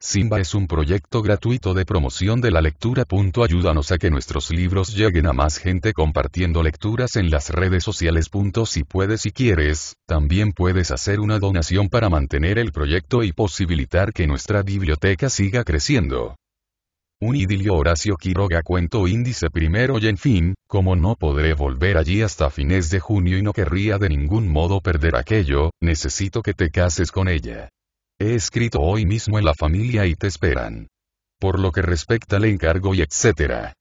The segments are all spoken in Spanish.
Simba es un proyecto gratuito de promoción de la lectura. Ayúdanos a que nuestros libros lleguen a más gente compartiendo lecturas en las redes sociales. Si puedes y quieres, también puedes hacer una donación para mantener el proyecto y posibilitar que nuestra biblioteca siga creciendo. Un idilio Horacio Quiroga cuento índice primero y en fin, como no podré volver allí hasta fines de junio y no querría de ningún modo perder aquello, necesito que te cases con ella he escrito hoy mismo en la familia y te esperan. Por lo que respecta al encargo y etc.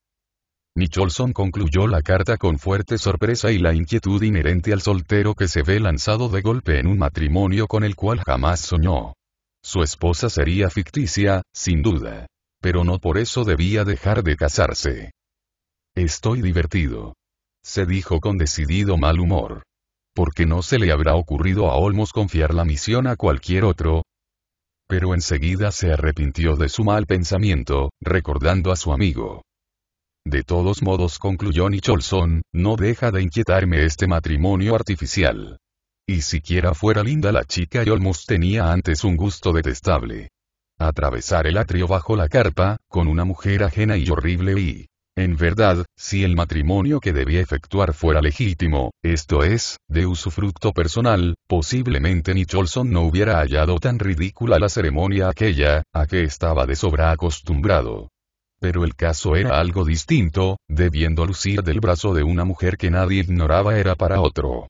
Nicholson concluyó la carta con fuerte sorpresa y la inquietud inherente al soltero que se ve lanzado de golpe en un matrimonio con el cual jamás soñó. Su esposa sería ficticia, sin duda. Pero no por eso debía dejar de casarse. Estoy divertido. Se dijo con decidido mal humor. Porque no se le habrá ocurrido a Olmos confiar la misión a cualquier otro, pero enseguida se arrepintió de su mal pensamiento, recordando a su amigo. De todos modos concluyó Nicholson, no deja de inquietarme este matrimonio artificial. Y siquiera fuera linda la chica y tenía antes un gusto detestable. Atravesar el atrio bajo la carpa, con una mujer ajena y horrible y, en verdad, si el matrimonio que debía efectuar fuera legítimo, esto es, de usufructo personal, posiblemente Nicholson no hubiera hallado tan ridícula la ceremonia aquella, a que estaba de sobra acostumbrado. Pero el caso era algo distinto, debiendo lucir del brazo de una mujer que nadie ignoraba era para otro.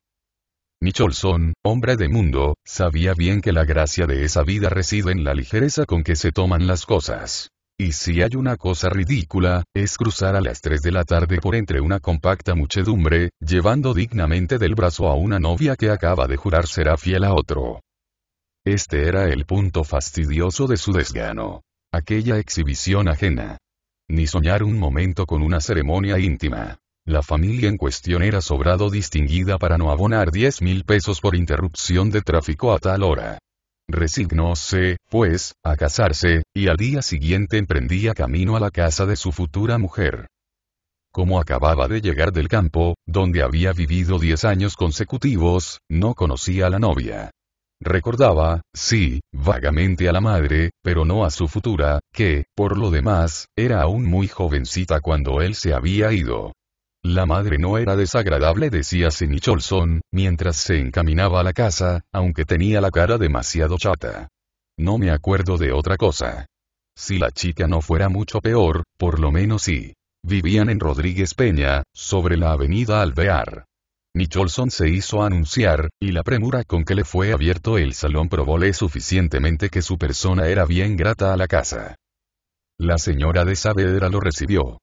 Nicholson, hombre de mundo, sabía bien que la gracia de esa vida reside en la ligereza con que se toman las cosas. Y si hay una cosa ridícula, es cruzar a las 3 de la tarde por entre una compacta muchedumbre, llevando dignamente del brazo a una novia que acaba de jurar será fiel a otro. Este era el punto fastidioso de su desgano. Aquella exhibición ajena. Ni soñar un momento con una ceremonia íntima. La familia en cuestión era sobrado distinguida para no abonar 10 mil pesos por interrupción de tráfico a tal hora. Resignóse, pues, a casarse, y al día siguiente emprendía camino a la casa de su futura mujer. Como acababa de llegar del campo, donde había vivido diez años consecutivos, no conocía a la novia. Recordaba, sí, vagamente a la madre, pero no a su futura, que, por lo demás, era aún muy jovencita cuando él se había ido. La madre no era desagradable, decía Nicholson, mientras se encaminaba a la casa, aunque tenía la cara demasiado chata. No me acuerdo de otra cosa. Si la chica no fuera mucho peor, por lo menos sí. Vivían en Rodríguez Peña, sobre la avenida Alvear. Nicholson se hizo anunciar, y la premura con que le fue abierto el salón probóle suficientemente que su persona era bien grata a la casa. La señora de Saavedra lo recibió.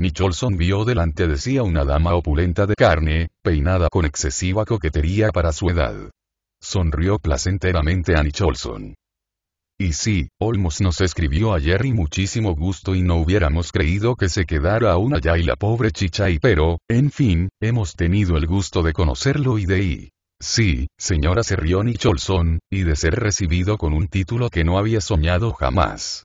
Nicholson vio delante de sí a una dama opulenta de carne, peinada con excesiva coquetería para su edad. Sonrió placenteramente a Nicholson. Y sí, Olmos nos escribió ayer y muchísimo gusto y no hubiéramos creído que se quedara aún allá y la pobre chicha y pero, en fin, hemos tenido el gusto de conocerlo y de y. Sí, señora se rió Nicholson, y de ser recibido con un título que no había soñado jamás.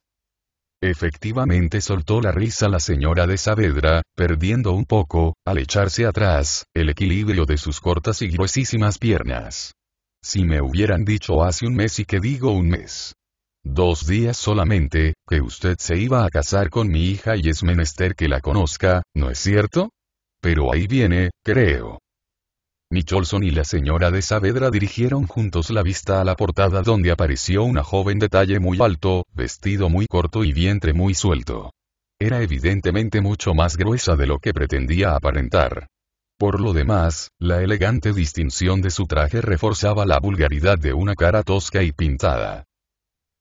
Efectivamente soltó la risa la señora de Saavedra, perdiendo un poco, al echarse atrás, el equilibrio de sus cortas y gruesísimas piernas. Si me hubieran dicho hace un mes y que digo un mes. Dos días solamente, que usted se iba a casar con mi hija y es menester que la conozca, ¿no es cierto? Pero ahí viene, creo. Nicholson y la señora de Saavedra dirigieron juntos la vista a la portada donde apareció una joven de talle muy alto, vestido muy corto y vientre muy suelto. Era evidentemente mucho más gruesa de lo que pretendía aparentar. Por lo demás, la elegante distinción de su traje reforzaba la vulgaridad de una cara tosca y pintada.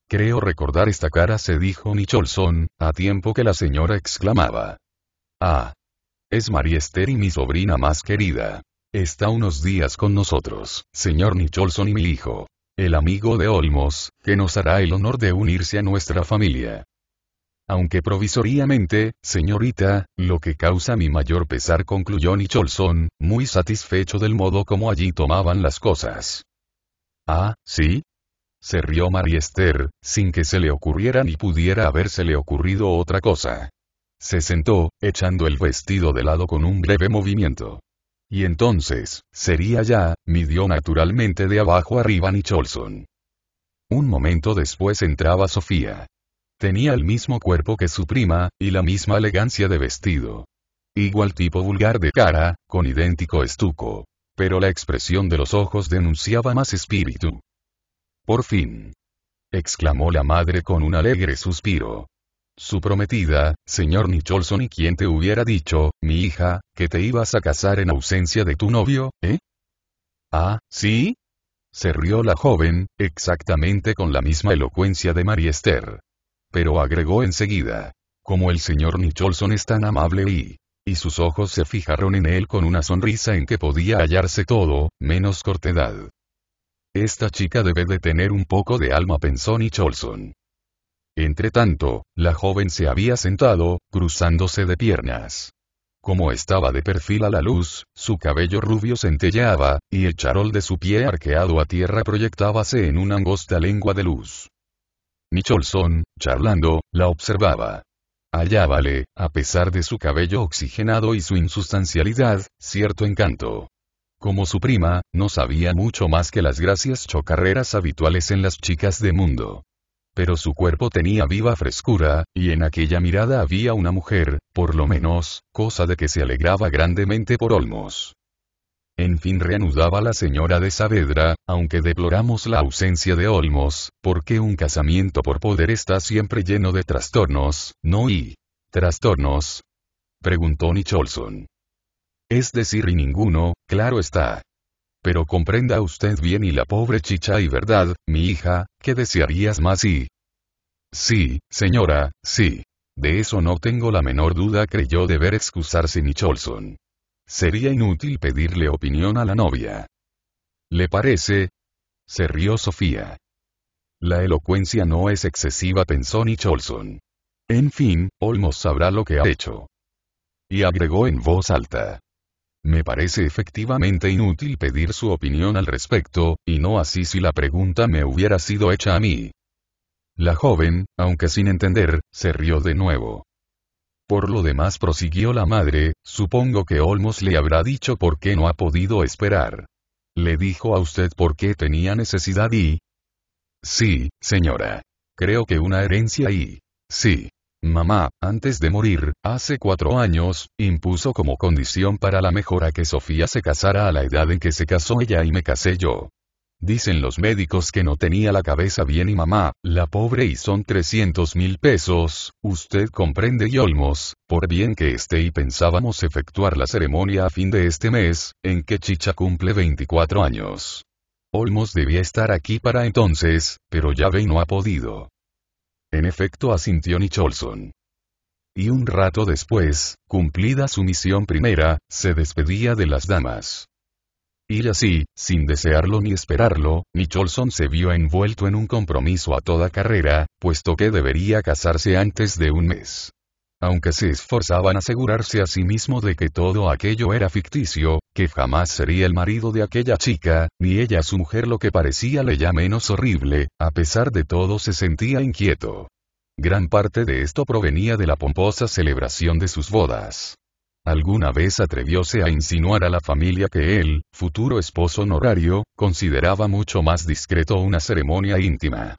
Creo recordar esta cara, se dijo Nicholson, a tiempo que la señora exclamaba. Ah. Es María Esther y mi sobrina más querida. Está unos días con nosotros, señor Nicholson y mi hijo. El amigo de Olmos, que nos hará el honor de unirse a nuestra familia. Aunque provisoriamente, señorita, lo que causa mi mayor pesar concluyó Nicholson, muy satisfecho del modo como allí tomaban las cosas. Ah, sí, se rió María Esther, sin que se le ocurriera ni pudiera habérsele ocurrido otra cosa. Se sentó, echando el vestido de lado con un breve movimiento. Y entonces, sería ya, midió naturalmente de abajo arriba Nicholson. Un momento después entraba Sofía. Tenía el mismo cuerpo que su prima, y la misma elegancia de vestido. Igual tipo vulgar de cara, con idéntico estuco. Pero la expresión de los ojos denunciaba más espíritu. Por fin. exclamó la madre con un alegre suspiro. Su prometida, señor Nicholson y quien te hubiera dicho, mi hija, que te ibas a casar en ausencia de tu novio, ¿eh? Ah, ¿sí? Se rió la joven, exactamente con la misma elocuencia de marie Esther. Pero agregó enseguida. Como el señor Nicholson es tan amable y... Y sus ojos se fijaron en él con una sonrisa en que podía hallarse todo, menos cortedad. Esta chica debe de tener un poco de alma pensó Nicholson. Entre tanto, la joven se había sentado, cruzándose de piernas. Como estaba de perfil a la luz, su cabello rubio centelleaba, y el charol de su pie arqueado a tierra proyectábase en una angosta lengua de luz. Nicholson, charlando, la observaba. Hallábale, a pesar de su cabello oxigenado y su insustancialidad, cierto encanto. Como su prima, no sabía mucho más que las gracias chocarreras habituales en las chicas de mundo. Pero su cuerpo tenía viva frescura, y en aquella mirada había una mujer, por lo menos, cosa de que se alegraba grandemente por Olmos. En fin reanudaba la señora de Saavedra, aunque deploramos la ausencia de Olmos, porque un casamiento por poder está siempre lleno de trastornos, ¿no? ¿Y trastornos? preguntó Nicholson. Es decir, y ninguno, claro está. Pero comprenda usted bien y la pobre chicha y verdad, mi hija, ¿qué desearías más y... Sí, señora, sí. De eso no tengo la menor duda creyó deber excusarse Nicholson. Sería inútil pedirle opinión a la novia. ¿Le parece? Se rió Sofía. La elocuencia no es excesiva pensó Nicholson. En fin, Olmos sabrá lo que ha hecho. Y agregó en voz alta. Me parece efectivamente inútil pedir su opinión al respecto, y no así si la pregunta me hubiera sido hecha a mí. La joven, aunque sin entender, se rió de nuevo. Por lo demás prosiguió la madre, supongo que Olmos le habrá dicho por qué no ha podido esperar. Le dijo a usted por qué tenía necesidad y... Sí, señora. Creo que una herencia y... Sí. Mamá, antes de morir, hace cuatro años, impuso como condición para la mejora que Sofía se casara a la edad en que se casó ella y me casé yo. Dicen los médicos que no tenía la cabeza bien y mamá, la pobre y son 300 mil pesos, usted comprende y Olmos, por bien que esté y pensábamos efectuar la ceremonia a fin de este mes, en que Chicha cumple 24 años. Olmos debía estar aquí para entonces, pero ya ve y no ha podido. En efecto asintió Nicholson. Y un rato después, cumplida su misión primera, se despedía de las damas. Y así, sin desearlo ni esperarlo, Nicholson se vio envuelto en un compromiso a toda carrera, puesto que debería casarse antes de un mes aunque se esforzaban a asegurarse a sí mismo de que todo aquello era ficticio, que jamás sería el marido de aquella chica, ni ella su mujer lo que parecía le ya menos horrible, a pesar de todo se sentía inquieto. Gran parte de esto provenía de la pomposa celebración de sus bodas. Alguna vez atrevióse a insinuar a la familia que él, futuro esposo honorario, consideraba mucho más discreto una ceremonia íntima.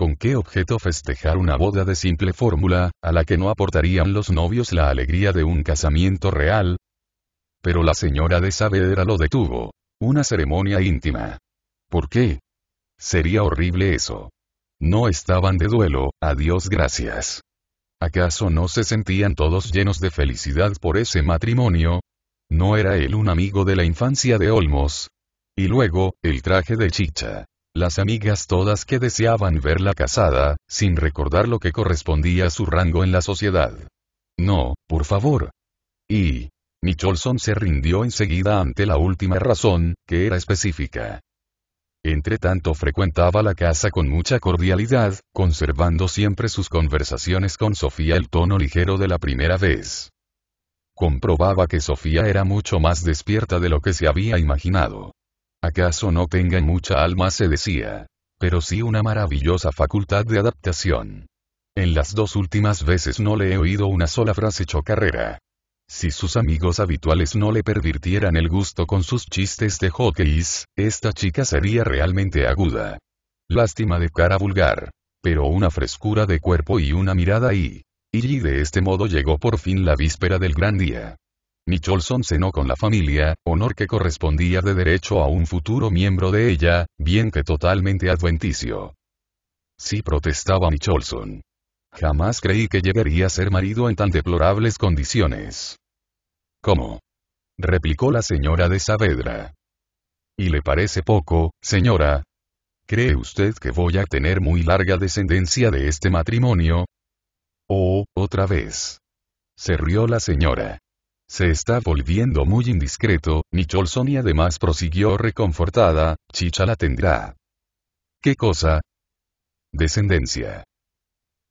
¿Con qué objeto festejar una boda de simple fórmula, a la que no aportarían los novios la alegría de un casamiento real? Pero la señora de Saavedra lo detuvo. Una ceremonia íntima. ¿Por qué? Sería horrible eso. No estaban de duelo, a Dios gracias. ¿Acaso no se sentían todos llenos de felicidad por ese matrimonio? ¿No era él un amigo de la infancia de Olmos? Y luego, el traje de chicha las amigas todas que deseaban verla casada, sin recordar lo que correspondía a su rango en la sociedad. No, por favor. Y... Nicholson se rindió enseguida ante la última razón, que era específica. Entretanto frecuentaba la casa con mucha cordialidad, conservando siempre sus conversaciones con Sofía el tono ligero de la primera vez. Comprobaba que Sofía era mucho más despierta de lo que se había imaginado. ¿Acaso no tengan mucha alma? se decía. Pero sí una maravillosa facultad de adaptación. En las dos últimas veces no le he oído una sola frase chocarrera. Si sus amigos habituales no le pervirtieran el gusto con sus chistes de hockeys, esta chica sería realmente aguda. Lástima de cara vulgar. Pero una frescura de cuerpo y una mirada y... Y de este modo llegó por fin la víspera del gran día. Nicholson cenó con la familia, honor que correspondía de derecho a un futuro miembro de ella, bien que totalmente adventicio. Sí protestaba Nicholson. Jamás creí que llegaría a ser marido en tan deplorables condiciones. ¿Cómo? replicó la señora de Saavedra. ¿Y le parece poco, señora? ¿Cree usted que voy a tener muy larga descendencia de este matrimonio? Oh, otra vez. Se rió la señora se está volviendo muy indiscreto, Nicholson y además prosiguió reconfortada, Chicha la tendrá. ¿Qué cosa? Descendencia.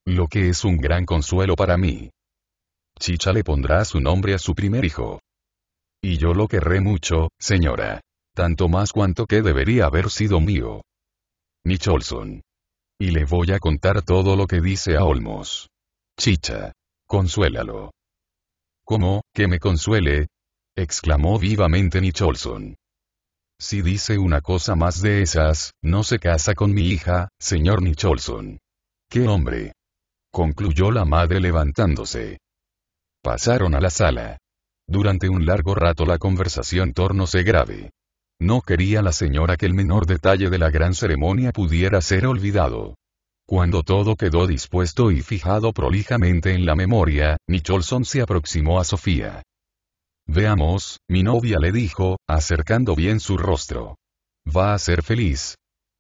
Lo que es un gran consuelo para mí. Chicha le pondrá su nombre a su primer hijo. Y yo lo querré mucho, señora. Tanto más cuanto que debería haber sido mío. Nicholson. Y le voy a contar todo lo que dice a Olmos. Chicha. Consuélalo. ¿Cómo, que me consuele? exclamó vivamente Nicholson. Si dice una cosa más de esas, no se casa con mi hija, señor Nicholson. ¡Qué hombre! concluyó la madre levantándose. Pasaron a la sala. Durante un largo rato la conversación tornóse grave. No quería la señora que el menor detalle de la gran ceremonia pudiera ser olvidado. Cuando todo quedó dispuesto y fijado prolijamente en la memoria, Nicholson se aproximó a Sofía. Veamos, mi novia le dijo, acercando bien su rostro. Va a ser feliz.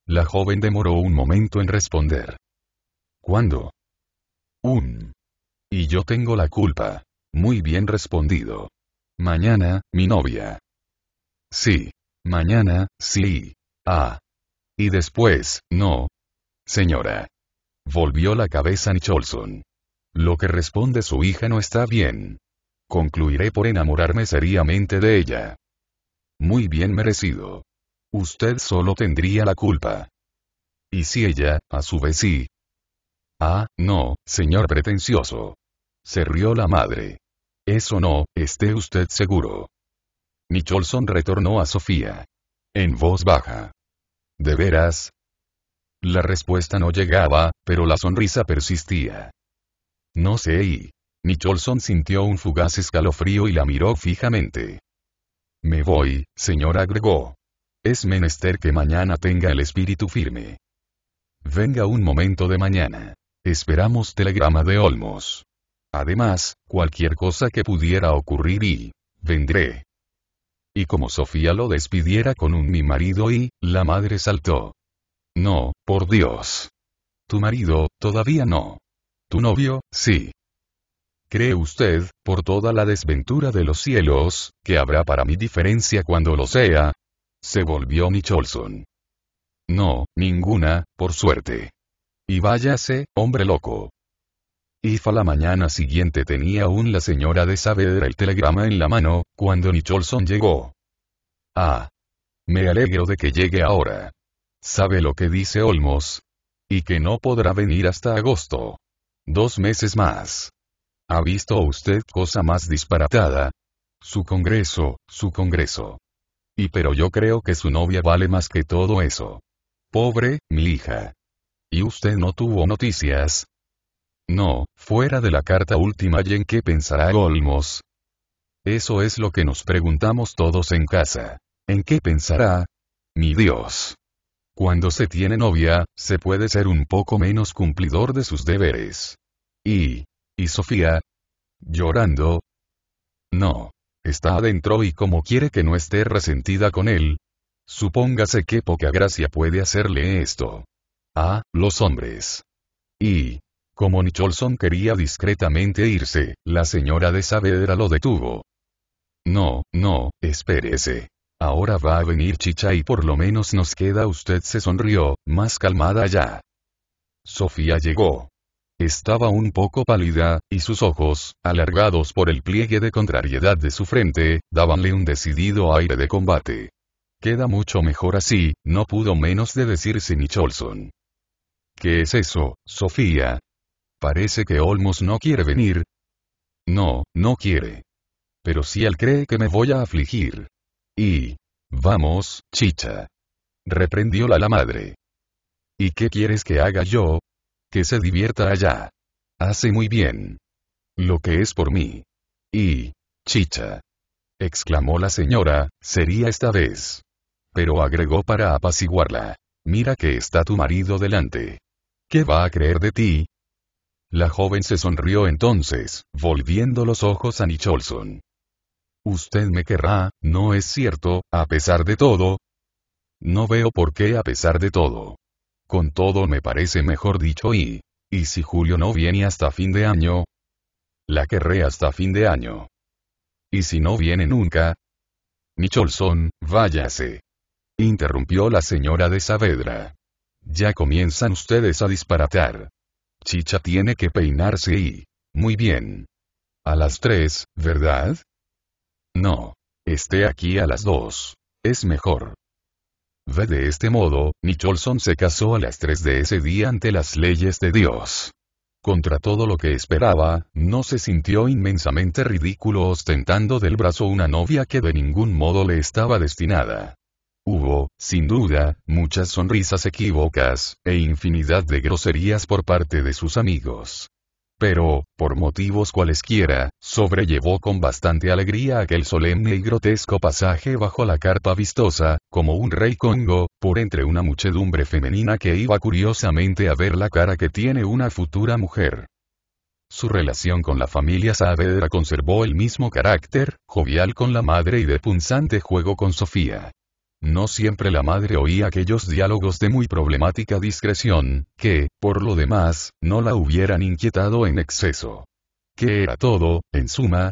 La joven demoró un momento en responder. ¿Cuándo? Un. Y yo tengo la culpa. Muy bien respondido. Mañana, mi novia. Sí. Mañana, sí. Ah. Y después, no. Señora. Volvió la cabeza Nicholson. Lo que responde su hija no está bien. Concluiré por enamorarme seriamente de ella. Muy bien merecido. Usted solo tendría la culpa. Y si ella, a su vez sí. Ah, no, señor pretencioso. Se rió la madre. Eso no, esté usted seguro. Nicholson retornó a Sofía. En voz baja. De veras, la respuesta no llegaba, pero la sonrisa persistía. No sé y... Nicholson sintió un fugaz escalofrío y la miró fijamente. Me voy, señor agregó. Es menester que mañana tenga el espíritu firme. Venga un momento de mañana. Esperamos telegrama de Olmos. Además, cualquier cosa que pudiera ocurrir y... vendré. Y como Sofía lo despidiera con un mi marido y, la madre saltó. No, por Dios. Tu marido, todavía no. Tu novio, sí. ¿Cree usted, por toda la desventura de los cielos, que habrá para mí diferencia cuando lo sea? Se volvió Nicholson. No, ninguna, por suerte. Y váyase, hombre loco. Y la mañana siguiente tenía aún la señora de saber el telegrama en la mano, cuando Nicholson llegó. Ah. Me alegro de que llegue ahora sabe lo que dice Olmos. Y que no podrá venir hasta agosto. Dos meses más. ¿Ha visto usted cosa más disparatada? Su Congreso, su Congreso. Y pero yo creo que su novia vale más que todo eso. Pobre, mi hija. ¿Y usted no tuvo noticias? No, fuera de la carta última y en qué pensará Olmos. Eso es lo que nos preguntamos todos en casa. ¿En qué pensará? Mi Dios. Cuando se tiene novia, se puede ser un poco menos cumplidor de sus deberes. ¿Y? ¿Y Sofía? ¿Llorando? No. Está adentro y como quiere que no esté resentida con él. Supóngase qué poca gracia puede hacerle esto. Ah, los hombres. Y. Como Nicholson quería discretamente irse, la señora de Saavedra lo detuvo. No, no, espérese. Ahora va a venir chicha y por lo menos nos queda usted se sonrió, más calmada ya. Sofía llegó. Estaba un poco pálida, y sus ojos, alargados por el pliegue de contrariedad de su frente, dábanle un decidido aire de combate. Queda mucho mejor así, no pudo menos de decirse Nicholson. ¿Qué es eso, Sofía? Parece que Olmos no quiere venir. No, no quiere. Pero si él cree que me voy a afligir, y... Vamos, chicha. Reprendió la madre. ¿Y qué quieres que haga yo? Que se divierta allá. Hace muy bien. Lo que es por mí. Y... chicha. exclamó la señora, sería esta vez. Pero agregó para apaciguarla. Mira que está tu marido delante. ¿Qué va a creer de ti? La joven se sonrió entonces, volviendo los ojos a Nicholson. Usted me querrá, ¿no es cierto, a pesar de todo? No veo por qué a pesar de todo. Con todo me parece mejor dicho y... ¿Y si Julio no viene hasta fin de año? La querré hasta fin de año. ¿Y si no viene nunca? «¡Nicholson, váyase. Interrumpió la señora de Saavedra. Ya comienzan ustedes a disparatar. Chicha tiene que peinarse y... Muy bien. A las tres, ¿verdad? No. Esté aquí a las dos. Es mejor. Ve de este modo, Nicholson se casó a las tres de ese día ante las leyes de Dios. Contra todo lo que esperaba, no se sintió inmensamente ridículo ostentando del brazo una novia que de ningún modo le estaba destinada. Hubo, sin duda, muchas sonrisas equívocas, e infinidad de groserías por parte de sus amigos pero, por motivos cualesquiera, sobrellevó con bastante alegría aquel solemne y grotesco pasaje bajo la carpa vistosa, como un rey congo, por entre una muchedumbre femenina que iba curiosamente a ver la cara que tiene una futura mujer. Su relación con la familia Saavedra conservó el mismo carácter, jovial con la madre y de punzante juego con Sofía. No siempre la madre oía aquellos diálogos de muy problemática discreción, que, por lo demás, no la hubieran inquietado en exceso. ¿Qué era todo, en suma?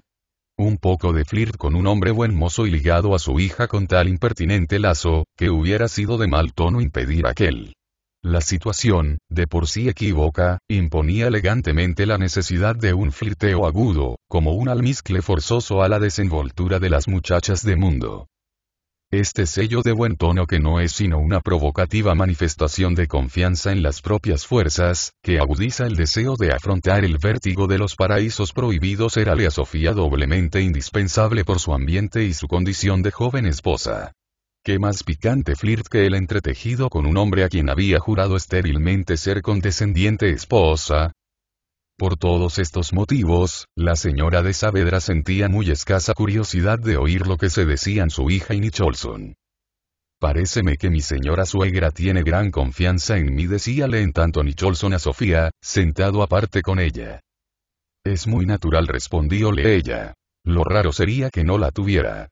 Un poco de flirt con un hombre buen mozo y ligado a su hija con tal impertinente lazo, que hubiera sido de mal tono impedir aquel. La situación, de por sí equívoca, imponía elegantemente la necesidad de un flirteo agudo, como un almizcle forzoso a la desenvoltura de las muchachas de mundo. Este sello de buen tono que no es sino una provocativa manifestación de confianza en las propias fuerzas, que agudiza el deseo de afrontar el vértigo de los paraísos prohibidos era a Sofía doblemente indispensable por su ambiente y su condición de joven esposa. Qué más picante flirt que el entretejido con un hombre a quien había jurado estérilmente ser condescendiente esposa, por todos estos motivos, la señora de Saavedra sentía muy escasa curiosidad de oír lo que se decían su hija y Nicholson. Paréceme que mi señora suegra tiene gran confianza en mí, decíale en tanto Nicholson a Sofía, sentado aparte con ella. Es muy natural, respondióle ella. Lo raro sería que no la tuviera.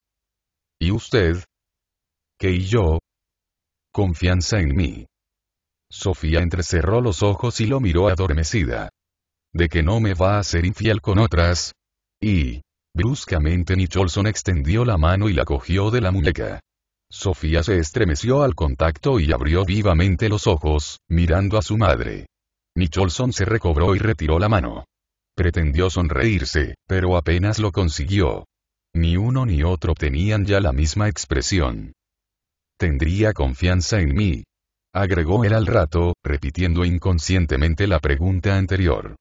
¿Y usted? ¿Qué y yo? Confianza en mí. Sofía entrecerró los ojos y lo miró adormecida de que no me va a ser infiel con otras. Y. Bruscamente Nicholson extendió la mano y la cogió de la muñeca. Sofía se estremeció al contacto y abrió vivamente los ojos, mirando a su madre. Nicholson se recobró y retiró la mano. Pretendió sonreírse, pero apenas lo consiguió. Ni uno ni otro tenían ya la misma expresión. Tendría confianza en mí. Agregó él al rato, repitiendo inconscientemente la pregunta anterior.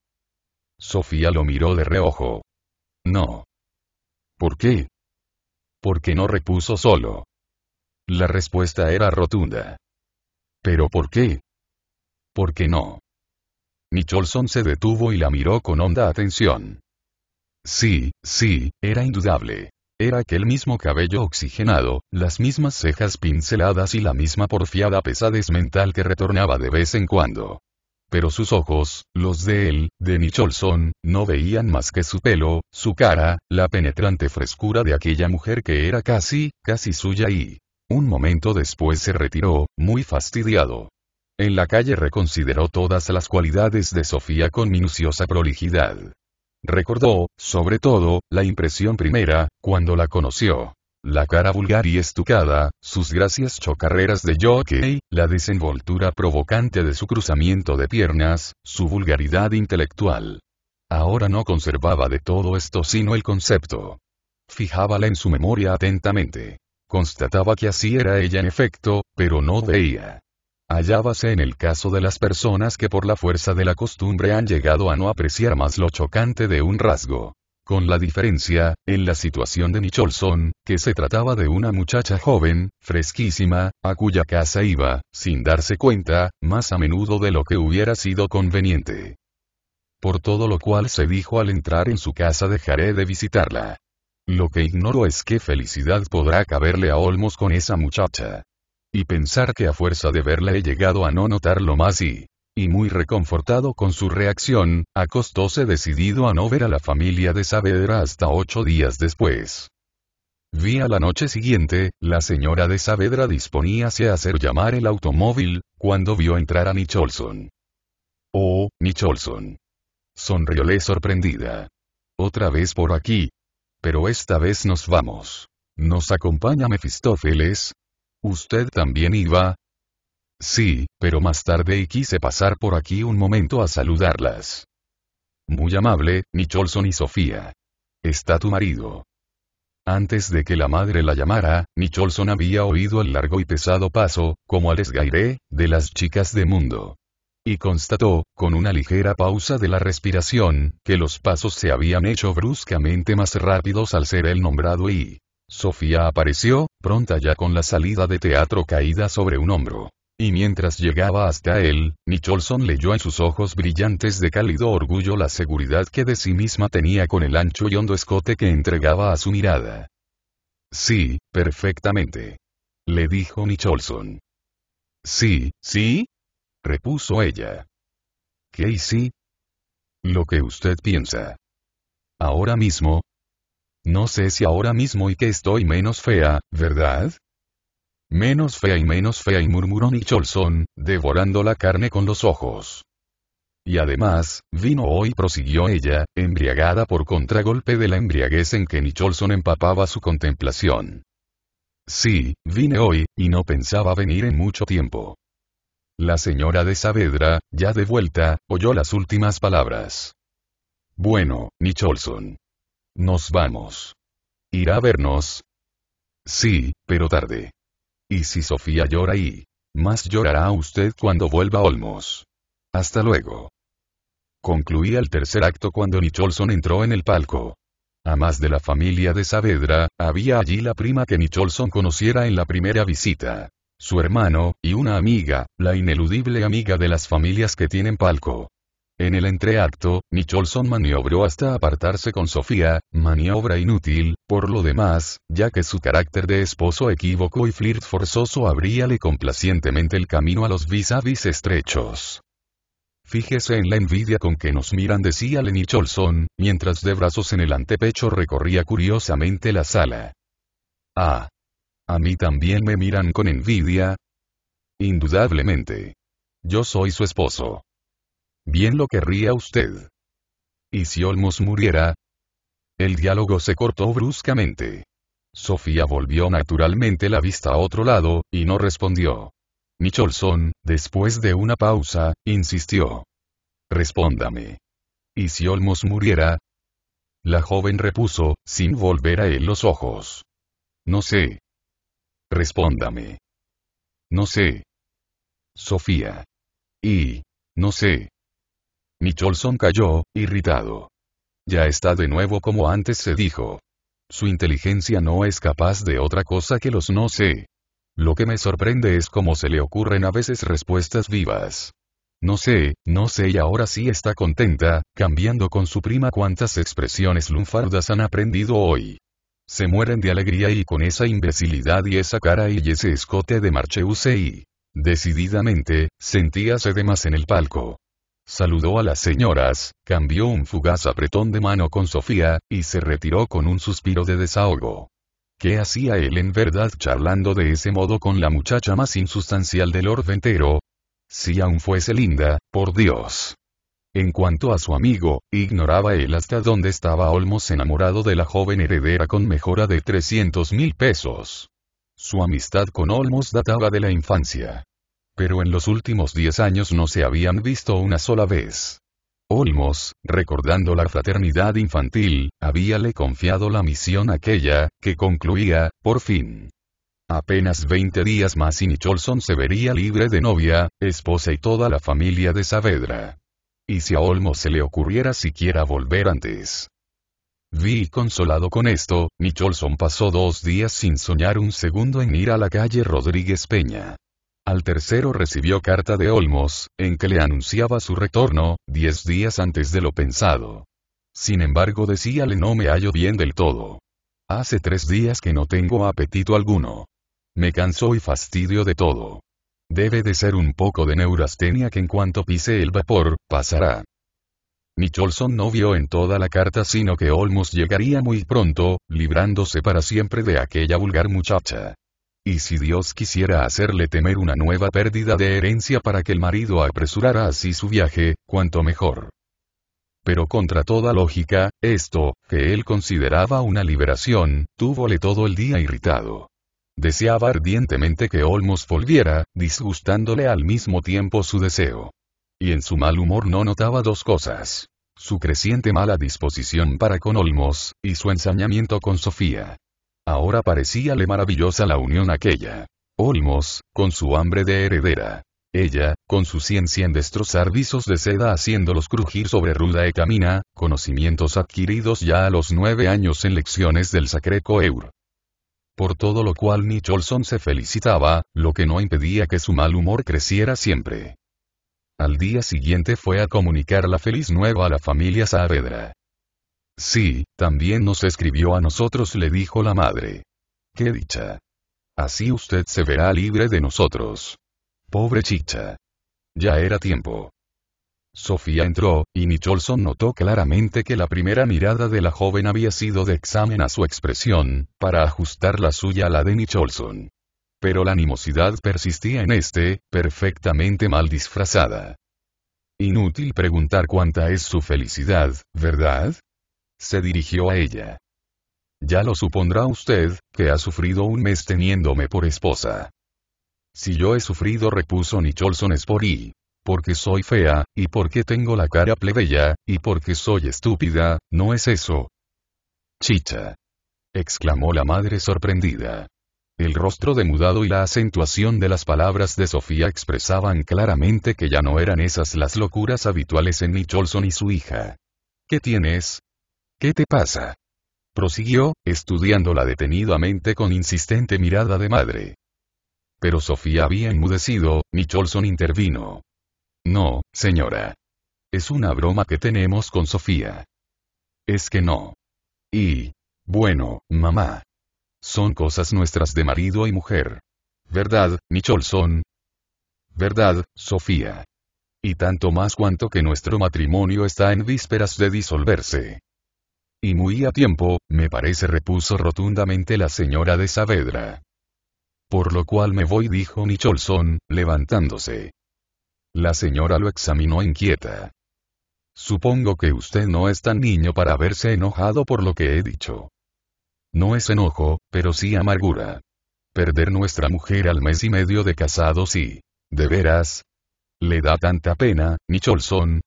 Sofía lo miró de reojo. No. ¿Por qué? Porque no repuso solo. La respuesta era rotunda. ¿Pero por qué? Porque no. Nicholson se detuvo y la miró con honda atención. Sí, sí, era indudable. Era aquel mismo cabello oxigenado, las mismas cejas pinceladas y la misma porfiada pesadez mental que retornaba de vez en cuando pero sus ojos, los de él, de Nicholson, no veían más que su pelo, su cara, la penetrante frescura de aquella mujer que era casi, casi suya y... Un momento después se retiró, muy fastidiado. En la calle reconsideró todas las cualidades de Sofía con minuciosa prolijidad. Recordó, sobre todo, la impresión primera, cuando la conoció la cara vulgar y estucada, sus gracias chocarreras de jockey, la desenvoltura provocante de su cruzamiento de piernas, su vulgaridad intelectual. Ahora no conservaba de todo esto sino el concepto. Fijábala en su memoria atentamente. Constataba que así era ella en efecto, pero no veía. Hallábase en el caso de las personas que por la fuerza de la costumbre han llegado a no apreciar más lo chocante de un rasgo con la diferencia, en la situación de Nicholson, que se trataba de una muchacha joven, fresquísima, a cuya casa iba, sin darse cuenta, más a menudo de lo que hubiera sido conveniente. Por todo lo cual se dijo al entrar en su casa dejaré de visitarla. Lo que ignoro es qué felicidad podrá caberle a Olmos con esa muchacha. Y pensar que a fuerza de verla he llegado a no notarlo más y, y muy reconfortado con su reacción, acostóse decidido a no ver a la familia de Saavedra hasta ocho días después. Vi a la noche siguiente, la señora de Saavedra disponíase a hacer llamar el automóvil, cuando vio entrar a Nicholson. Oh, Nicholson. Sonrióle sorprendida. Otra vez por aquí. Pero esta vez nos vamos. ¿Nos acompaña Mefistófeles? ¿Usted también iba? Sí, pero más tarde y quise pasar por aquí un momento a saludarlas. Muy amable, Nicholson y Sofía. Está tu marido. Antes de que la madre la llamara, Nicholson había oído el largo y pesado paso, como al esgairé, de las chicas de mundo. Y constató, con una ligera pausa de la respiración, que los pasos se habían hecho bruscamente más rápidos al ser el nombrado y... Sofía apareció, pronta ya con la salida de teatro caída sobre un hombro. Y mientras llegaba hasta él, Nicholson leyó en sus ojos brillantes de cálido orgullo la seguridad que de sí misma tenía con el ancho y hondo escote que entregaba a su mirada. Sí, perfectamente. Le dijo Nicholson. Sí, sí. repuso ella. ¿Qué y sí? Lo que usted piensa. Ahora mismo. No sé si ahora mismo y que estoy menos fea, ¿verdad? Menos fea y menos fea y murmuró Nicholson, devorando la carne con los ojos. Y además, vino hoy prosiguió ella, embriagada por contragolpe de la embriaguez en que Nicholson empapaba su contemplación. Sí, vine hoy, y no pensaba venir en mucho tiempo. La señora de Saavedra, ya de vuelta, oyó las últimas palabras. Bueno, Nicholson. Nos vamos. ¿Irá a vernos? Sí, pero tarde. Y si Sofía llora ahí, más llorará usted cuando vuelva Olmos. Hasta luego. Concluía el tercer acto cuando Nicholson entró en el palco. A más de la familia de Saavedra, había allí la prima que Nicholson conociera en la primera visita. Su hermano, y una amiga, la ineludible amiga de las familias que tienen palco. En el entreacto, Nicholson maniobró hasta apartarse con Sofía, maniobra inútil, por lo demás, ya que su carácter de esposo equívoco y flirt forzoso abríale complacientemente el camino a los vis-a-vis estrechos. Fíjese en la envidia con que nos miran, decía Lenny Cholson, mientras de brazos en el antepecho recorría curiosamente la sala. Ah. A mí también me miran con envidia. Indudablemente. Yo soy su esposo. Bien lo querría usted. ¿Y si Olmos muriera? El diálogo se cortó bruscamente. Sofía volvió naturalmente la vista a otro lado, y no respondió. Nicholson, después de una pausa, insistió. Respóndame. ¿Y si Olmos muriera? La joven repuso, sin volver a él los ojos. No sé. Respóndame. No sé. Sofía. Y. No sé. Nicholson cayó, irritado. Ya está de nuevo como antes se dijo. Su inteligencia no es capaz de otra cosa que los no sé. Lo que me sorprende es cómo se le ocurren a veces respuestas vivas. No sé, no sé y ahora sí está contenta, cambiando con su prima cuántas expresiones lunfardas han aprendido hoy. Se mueren de alegría y con esa imbecilidad y esa cara y ese escote de Marcheuse y... Decididamente, sentíase de más en el palco. Saludó a las señoras, cambió un fugaz apretón de mano con Sofía, y se retiró con un suspiro de desahogo. ¿Qué hacía él en verdad charlando de ese modo con la muchacha más insustancial del orden entero? Si aún fuese linda, por Dios. En cuanto a su amigo, ignoraba él hasta dónde estaba Olmos enamorado de la joven heredera con mejora de 300 mil pesos. Su amistad con Olmos databa de la infancia pero en los últimos diez años no se habían visto una sola vez. Olmos, recordando la fraternidad infantil, habíale confiado la misión aquella, que concluía, por fin. Apenas veinte días más y Nicholson se vería libre de novia, esposa y toda la familia de Saavedra. Y si a Olmos se le ocurriera siquiera volver antes. Vi consolado con esto, Nicholson pasó dos días sin soñar un segundo en ir a la calle Rodríguez Peña. Al tercero recibió carta de Olmos, en que le anunciaba su retorno, diez días antes de lo pensado. Sin embargo decíale no me hallo bien del todo. Hace tres días que no tengo apetito alguno. Me canso y fastidio de todo. Debe de ser un poco de neurastenia que en cuanto pise el vapor, pasará. Nicholson no vio en toda la carta sino que Olmos llegaría muy pronto, librándose para siempre de aquella vulgar muchacha. Y si Dios quisiera hacerle temer una nueva pérdida de herencia para que el marido apresurara así su viaje, cuanto mejor. Pero contra toda lógica, esto, que él consideraba una liberación, túvole todo el día irritado. Deseaba ardientemente que Olmos volviera, disgustándole al mismo tiempo su deseo. Y en su mal humor no notaba dos cosas. Su creciente mala disposición para con Olmos, y su ensañamiento con Sofía. Ahora parecíale maravillosa la unión aquella. Olmos, con su hambre de heredera. Ella, con su ciencia en destrozar visos de seda haciéndolos crujir sobre ruda e camina, conocimientos adquiridos ya a los nueve años en lecciones del Sacreco Coeur. Por todo lo cual Nicholson se felicitaba, lo que no impedía que su mal humor creciera siempre. Al día siguiente fue a comunicar la feliz nueva a la familia Saavedra. Sí, también nos escribió a nosotros, le dijo la madre. ¡Qué dicha! Así usted se verá libre de nosotros. Pobre chicha. Ya era tiempo. Sofía entró, y Nicholson notó claramente que la primera mirada de la joven había sido de examen a su expresión, para ajustar la suya a la de Nicholson. Pero la animosidad persistía en este, perfectamente mal disfrazada. Inútil preguntar cuánta es su felicidad, ¿verdad? Se dirigió a ella. Ya lo supondrá usted, que ha sufrido un mes teniéndome por esposa. Si yo he sufrido, repuso Nicholson es por y. Porque soy fea, y porque tengo la cara plebeya, y porque soy estúpida, ¿no es eso? Chicha. exclamó la madre sorprendida. El rostro demudado y la acentuación de las palabras de Sofía expresaban claramente que ya no eran esas las locuras habituales en Nicholson y su hija. ¿Qué tienes, ¿Qué te pasa? prosiguió, estudiándola detenidamente con insistente mirada de madre. Pero Sofía había enmudecido, Nicholson intervino. No, señora. Es una broma que tenemos con Sofía. Es que no. Y... Bueno, mamá. Son cosas nuestras de marido y mujer. ¿Verdad, Nicholson? ¿Verdad, Sofía? Y tanto más cuanto que nuestro matrimonio está en vísperas de disolverse. Y muy a tiempo, me parece repuso rotundamente la señora de Saavedra. Por lo cual me voy dijo Nicholson, levantándose. La señora lo examinó inquieta. Supongo que usted no es tan niño para verse enojado por lo que he dicho. No es enojo, pero sí amargura. Perder nuestra mujer al mes y medio de casados y... ¿De veras? Le da tanta pena, Nicholson,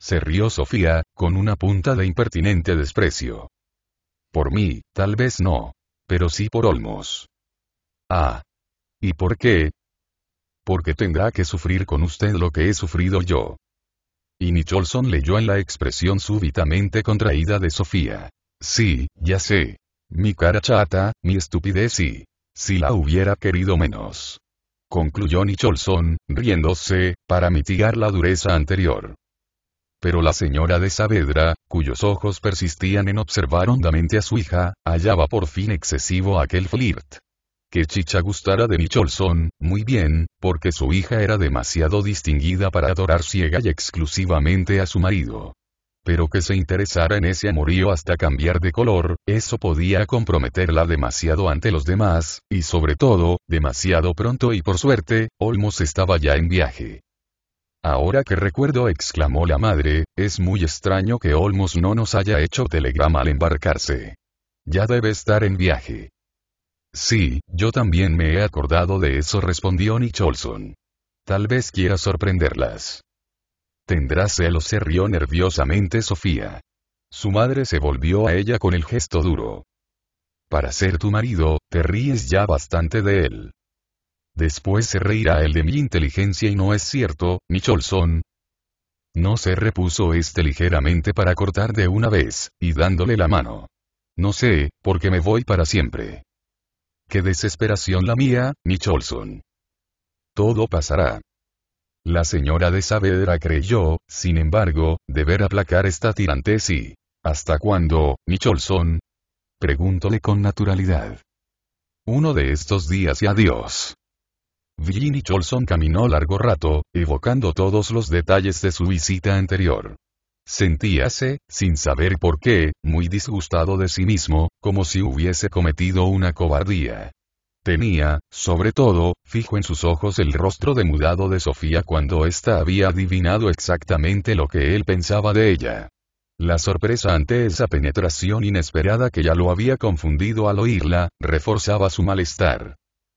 se rió Sofía, con una punta de impertinente desprecio. Por mí, tal vez no. Pero sí por Olmos. Ah. ¿Y por qué? Porque tendrá que sufrir con usted lo que he sufrido yo. Y Nicholson leyó en la expresión súbitamente contraída de Sofía. Sí, ya sé. Mi cara chata, mi estupidez y... Si la hubiera querido menos. Concluyó Nicholson, riéndose, para mitigar la dureza anterior pero la señora de Saavedra, cuyos ojos persistían en observar hondamente a su hija, hallaba por fin excesivo aquel flirt. Que Chicha gustara de Nicholson, muy bien, porque su hija era demasiado distinguida para adorar ciega y exclusivamente a su marido. Pero que se interesara en ese amorío hasta cambiar de color, eso podía comprometerla demasiado ante los demás, y sobre todo, demasiado pronto y por suerte, Olmos estaba ya en viaje. Ahora que recuerdo, exclamó la madre, es muy extraño que Olmos no nos haya hecho telegrama al embarcarse. Ya debe estar en viaje. Sí, yo también me he acordado de eso, respondió Nicholson. Tal vez quiera sorprenderlas. Tendrá celos, se rió nerviosamente Sofía. Su madre se volvió a ella con el gesto duro. Para ser tu marido, te ríes ya bastante de él. Después se reirá el de mi inteligencia y no es cierto, Nicholson. No se repuso este ligeramente para cortar de una vez, y dándole la mano. No sé, porque me voy para siempre. Qué desesperación la mía, Nicholson. Todo pasará. La señora de Saavedra creyó, sin embargo, deber aplacar esta tirantez y... ¿Hasta cuándo, Nicholson? Pregúntole con naturalidad. Uno de estos días y adiós. Virginie Cholson caminó largo rato, evocando todos los detalles de su visita anterior. Sentíase, sin saber por qué, muy disgustado de sí mismo, como si hubiese cometido una cobardía. Tenía, sobre todo, fijo en sus ojos el rostro demudado de Sofía cuando ésta había adivinado exactamente lo que él pensaba de ella. La sorpresa ante esa penetración inesperada que ya lo había confundido al oírla, reforzaba su malestar.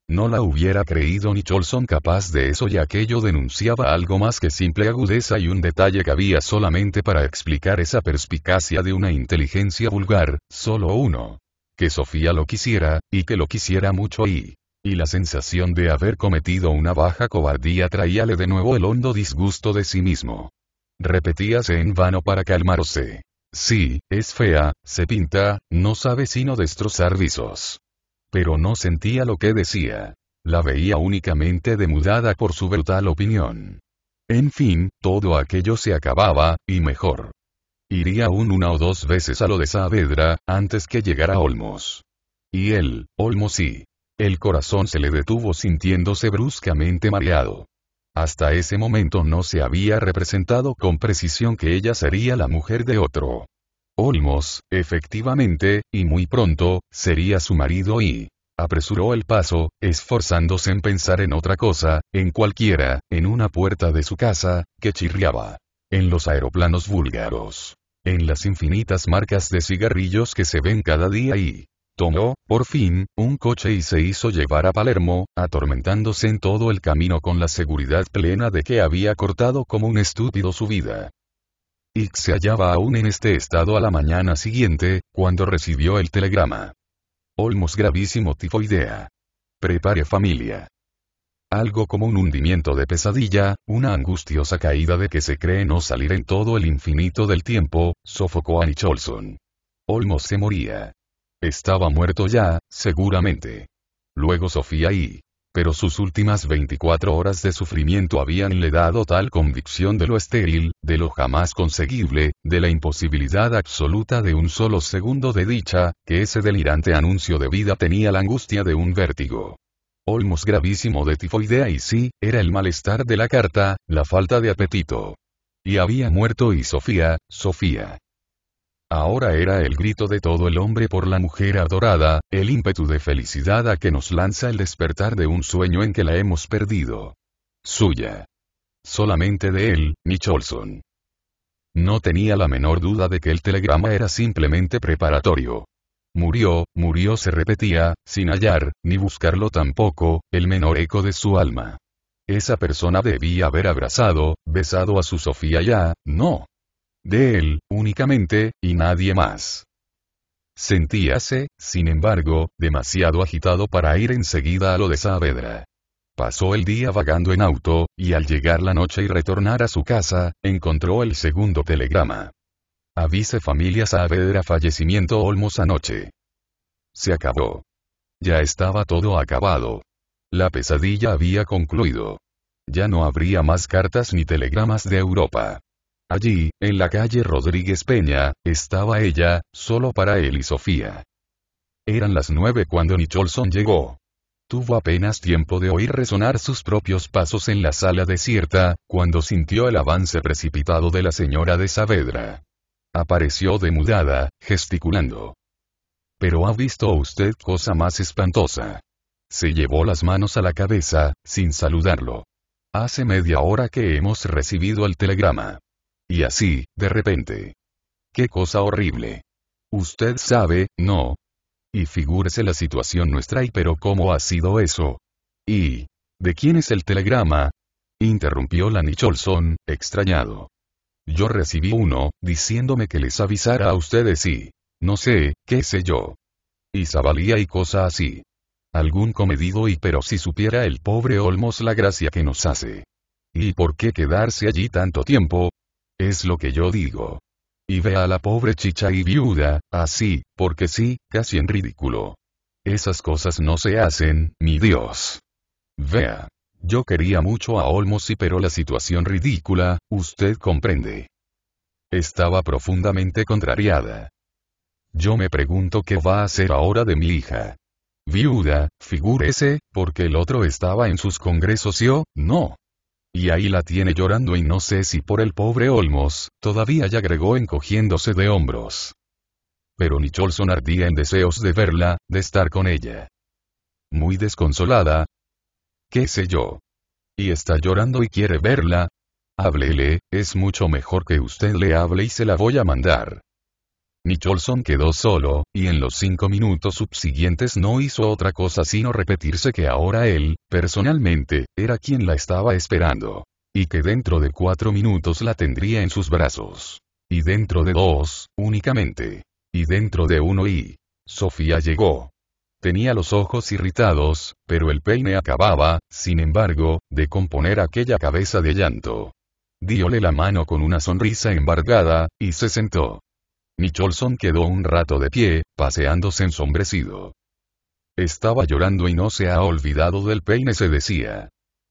No la hubiera creído Cholson capaz de eso y aquello denunciaba algo más que simple agudeza y un detalle que había solamente para explicar esa perspicacia de una inteligencia vulgar, solo uno. Que Sofía lo quisiera, y que lo quisiera mucho y... Y la sensación de haber cometido una baja cobardía traíale de nuevo el hondo disgusto de sí mismo. Repetíase en vano para calmarse. Sí, es fea, se pinta, no sabe sino destrozar visos pero no sentía lo que decía. La veía únicamente demudada por su brutal opinión. En fin, todo aquello se acababa, y mejor. Iría aún una o dos veces a lo de Saavedra, antes que llegara Olmos. Y él, Olmos sí. El corazón se le detuvo sintiéndose bruscamente mareado. Hasta ese momento no se había representado con precisión que ella sería la mujer de otro. Olmos, efectivamente, y muy pronto, sería su marido y... Apresuró el paso, esforzándose en pensar en otra cosa, en cualquiera, en una puerta de su casa, que chirriaba. En los aeroplanos búlgaros. En las infinitas marcas de cigarrillos que se ven cada día y... Tomó, por fin, un coche y se hizo llevar a Palermo, atormentándose en todo el camino con la seguridad plena de que había cortado como un estúpido su vida se hallaba aún en este estado a la mañana siguiente, cuando recibió el telegrama. Olmos gravísimo tifoidea. Prepare familia. Algo como un hundimiento de pesadilla, una angustiosa caída de que se cree no salir en todo el infinito del tiempo, sofocó a Nicholson. Olmos se moría. Estaba muerto ya, seguramente. Luego Sofía y pero sus últimas 24 horas de sufrimiento habían le dado tal convicción de lo estéril, de lo jamás conseguible, de la imposibilidad absoluta de un solo segundo de dicha, que ese delirante anuncio de vida tenía la angustia de un vértigo. Olmos gravísimo de tifoidea y sí, era el malestar de la carta, la falta de apetito. Y había muerto y Sofía, Sofía. Ahora era el grito de todo el hombre por la mujer adorada, el ímpetu de felicidad a que nos lanza el despertar de un sueño en que la hemos perdido. Suya. Solamente de él, Nicholson. No tenía la menor duda de que el telegrama era simplemente preparatorio. Murió, murió se repetía, sin hallar, ni buscarlo tampoco, el menor eco de su alma. Esa persona debía haber abrazado, besado a su Sofía ya, no, de él, únicamente, y nadie más. Sentíase, sin embargo, demasiado agitado para ir enseguida a lo de Saavedra. Pasó el día vagando en auto, y al llegar la noche y retornar a su casa, encontró el segundo telegrama. Avise familia Saavedra fallecimiento Olmos anoche. Se acabó. Ya estaba todo acabado. La pesadilla había concluido. Ya no habría más cartas ni telegramas de Europa. Allí, en la calle Rodríguez Peña, estaba ella, solo para él y Sofía. Eran las nueve cuando Nicholson llegó. Tuvo apenas tiempo de oír resonar sus propios pasos en la sala desierta, cuando sintió el avance precipitado de la señora de Saavedra. Apareció demudada, gesticulando. Pero ha visto usted cosa más espantosa. Se llevó las manos a la cabeza, sin saludarlo. Hace media hora que hemos recibido el telegrama. Y así, de repente. ¡Qué cosa horrible! Usted sabe, ¿no? Y figúrese la situación nuestra y pero ¿cómo ha sido eso? ¿Y? ¿De quién es el telegrama? Interrumpió la Nicholson, extrañado. Yo recibí uno, diciéndome que les avisara a ustedes y... No sé, qué sé yo. Y sabalía y cosa así. Algún comedido y pero si supiera el pobre Olmos la gracia que nos hace. ¿Y por qué quedarse allí tanto tiempo? Es lo que yo digo. Y vea a la pobre chicha y viuda, así, porque sí, casi en ridículo. Esas cosas no se hacen, mi Dios. Vea. Yo quería mucho a Olmos y pero la situación ridícula, usted comprende. Estaba profundamente contrariada. Yo me pregunto qué va a hacer ahora de mi hija. Viuda, figúrese, porque el otro estaba en sus congresos y yo, no. Y ahí la tiene llorando y no sé si por el pobre Olmos, todavía ya agregó encogiéndose de hombros. Pero Nicholson ardía en deseos de verla, de estar con ella. Muy desconsolada. ¿Qué sé yo? Y está llorando y quiere verla. Háblele, es mucho mejor que usted le hable y se la voy a mandar. Nicholson quedó solo, y en los cinco minutos subsiguientes no hizo otra cosa sino repetirse que ahora él, personalmente, era quien la estaba esperando. Y que dentro de cuatro minutos la tendría en sus brazos. Y dentro de dos, únicamente. Y dentro de uno y... Sofía llegó. Tenía los ojos irritados, pero el peine acababa, sin embargo, de componer aquella cabeza de llanto. Diole la mano con una sonrisa embargada, y se sentó. Nicholson quedó un rato de pie, paseándose ensombrecido. Estaba llorando y no se ha olvidado del peine, se decía.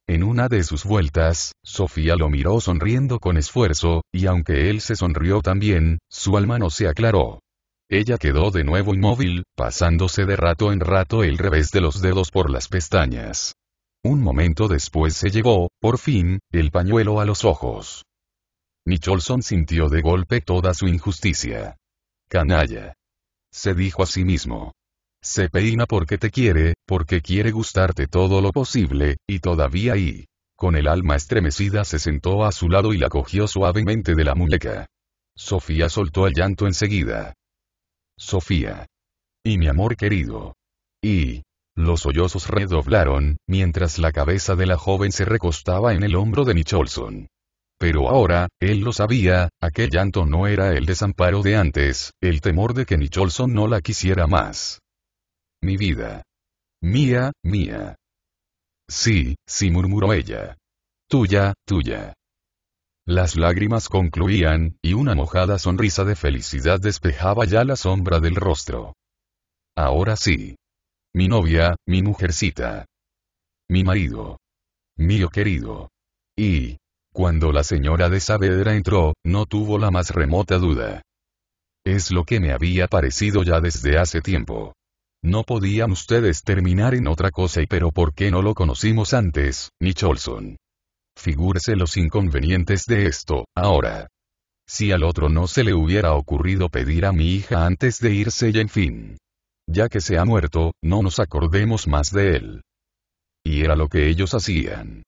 En una de sus vueltas, Sofía lo miró sonriendo con esfuerzo, y aunque él se sonrió también, su alma no se aclaró. Ella quedó de nuevo inmóvil, pasándose de rato en rato el revés de los dedos por las pestañas. Un momento después se llevó, por fin, el pañuelo a los ojos. Nicholson sintió de golpe toda su injusticia. Canalla. Se dijo a sí mismo. Se peina porque te quiere, porque quiere gustarte todo lo posible, y todavía y, Con el alma estremecida se sentó a su lado y la cogió suavemente de la muñeca. Sofía soltó el llanto enseguida. Sofía. Y mi amor querido. Y. Los sollozos redoblaron, mientras la cabeza de la joven se recostaba en el hombro de Nicholson. Pero ahora, él lo sabía, aquel llanto no era el desamparo de antes, el temor de que Nicholson no la quisiera más. Mi vida. Mía, mía. Sí, sí murmuró ella. Tuya, tuya. Las lágrimas concluían, y una mojada sonrisa de felicidad despejaba ya la sombra del rostro. Ahora sí. Mi novia, mi mujercita. Mi marido. Mío querido. Y, cuando la señora de Saavedra entró, no tuvo la más remota duda. Es lo que me había parecido ya desde hace tiempo. No podían ustedes terminar en otra cosa y pero ¿por qué no lo conocimos antes, Nicholson? Figúrese los inconvenientes de esto, ahora. Si al otro no se le hubiera ocurrido pedir a mi hija antes de irse y en fin. Ya que se ha muerto, no nos acordemos más de él. Y era lo que ellos hacían.